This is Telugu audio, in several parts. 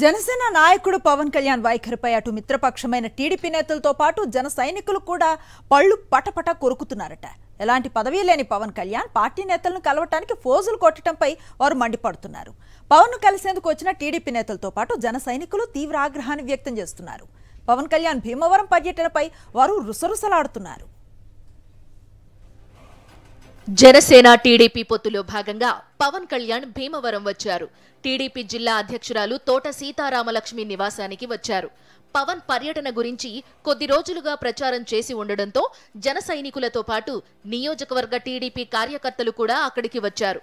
జనసేన నాయకుడు పవన్ కళ్యాణ్ వైఖరిపై అటు మిత్రపక్షమైన టీడీపీ నేతలతో పాటు జన సైనికులు కూడా పళ్ళు పటపట కొరుకుతున్నారట ఎలాంటి పదవీ లేని పవన్ కళ్యాణ్ పార్టీ నేతలను కలవటానికి ఫోజులు కొట్టడంపై వారు మండిపడుతున్నారు పవన్ను కలిసేందుకు వచ్చిన టీడీపీ నేతలతో పాటు జన సైనికులు తీవ్ర ఆగ్రహాన్ని వ్యక్తం చేస్తున్నారు పవన్ కళ్యాణ్ భీమవరం పర్యటనపై వారు రుసరుసలాడుతున్నారు జనసేన టీడీపీ పొత్తులో భాగంగా పవన్ కళ్యాణ్ భీమవరం వచ్చారు టీడీపీ జిల్లా అధ్యక్షురాలు తోట సీతారామలక్ష్మి నివాసానికి వచ్చారు పవన్ పర్యటన గురించి కొద్ది రోజులుగా ప్రచారం చేసి ఉండడంతో జన సైనికులతో పాటు నియోజకవర్గ టీడీపీ కార్యకర్తలు కూడా అక్కడికి వచ్చారు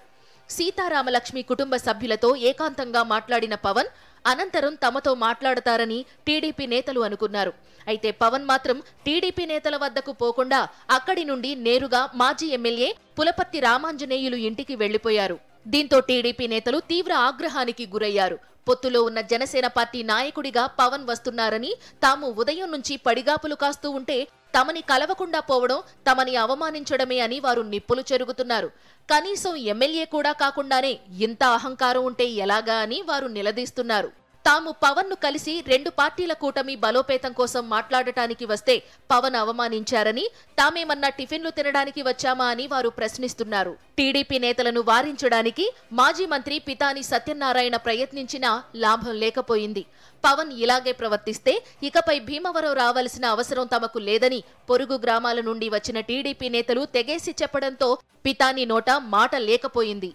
సీతారామలక్ష్మి కుటుంబ సభ్యులతో ఏకాంతంగా మాట్లాడిన పవన్ అనంతరం తమతో మాట్లాడతారని టీడీపీ నేతలు అనుకున్నారు అయితే పవన్ మాత్రం టీడీపీ నేతల వద్దకు పోకుండా అక్కడి నుండి నేరుగా మాజీ ఎమ్మెల్యే పులపత్తి రామాంజనేయులు ఇంటికి వెళ్లిపోయారు దీంతో టీడీపీ నేతలు తీవ్ర ఆగ్రహానికి గురయ్యారు పొత్తులో ఉన్న జనసేన పార్టీ నాయకుడిగా పవన్ వస్తున్నారని తాము ఉదయం నుంచి పడిగాపులు కాస్తూ ఉంటే తమని కలవకుండా పోవడం తమని అవమానించడమే అని వారు నిప్పులు చెరుగుతున్నారు కనీసం ఎమ్మెల్యే కూడా కాకుండానే ఇంత అహంకారం ఉంటే ఎలాగా అని వారు నిలదీస్తున్నారు తాము పవన్ ను కలిసి రెండు పార్టీల కూటమి బలోపేతం కోసం మాట్లాడటానికి వస్తే పవన్ అవమానించారని తామేమన్నా టిఫిన్లు తినడానికి వచ్చామా అని వారు ప్రశ్నిస్తున్నారు టీడీపీ నేతలను వారించడానికి మాజీ మంత్రి పితాని సత్యనారాయణ ప్రయత్నించినా లాభం లేకపోయింది పవన్ ఇలాగే ప్రవర్తిస్తే ఇకపై భీమవరం రావాల్సిన అవసరం తమకు లేదని పొరుగు గ్రామాల నుండి వచ్చిన టీడీపీ నేతలు తెగేసి చెప్పడంతో పితాని నోట మాట లేకపోయింది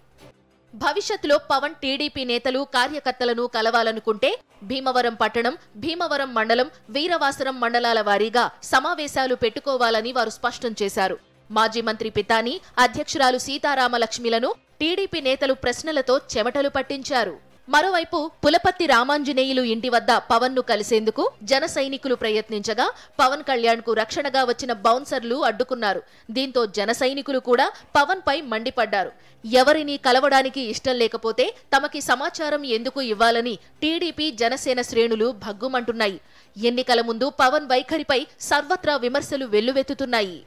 భవిష్యత్తులో పవన్ టీడీపీ నేతలు కార్యకర్తలను కలవాలనుకుంటే భీమవరం పట్టణం భీమవరం మండలం వీరవాసరం మండలాల వారీగా సమావేశాలు పెట్టుకోవాలని వారు స్పష్టం చేశారు మాజీ మంత్రి పితాని అధ్యక్షురాలు సీతారామలక్ష్మిలను టీడీపీ నేతలు ప్రశ్నలతో చెమటలు పట్టించారు మరోవైపు పులపత్తి రామాంజనేయులు ఇంటి వద్ద పవన్ ను కలిసేందుకు జన సైనికులు ప్రయత్నించగా పవన్ కళ్యాణ్ కు రక్షణగా వచ్చిన బౌన్సర్లు అడ్డుకున్నారు దీంతో జన సైనికులు కూడా పవన్ పై మండిపడ్డారు ఎవరిని కలవడానికి ఇష్టం లేకపోతే తమకి సమాచారం ఎందుకు ఇవ్వాలని టీడీపీ జనసేన శ్రేణులు భగ్గుమంటున్నాయి ఎన్నికల ముందు పవన్ వైఖరిపై సర్వత్రా విమర్శలు వెల్లువెత్తుతున్నాయి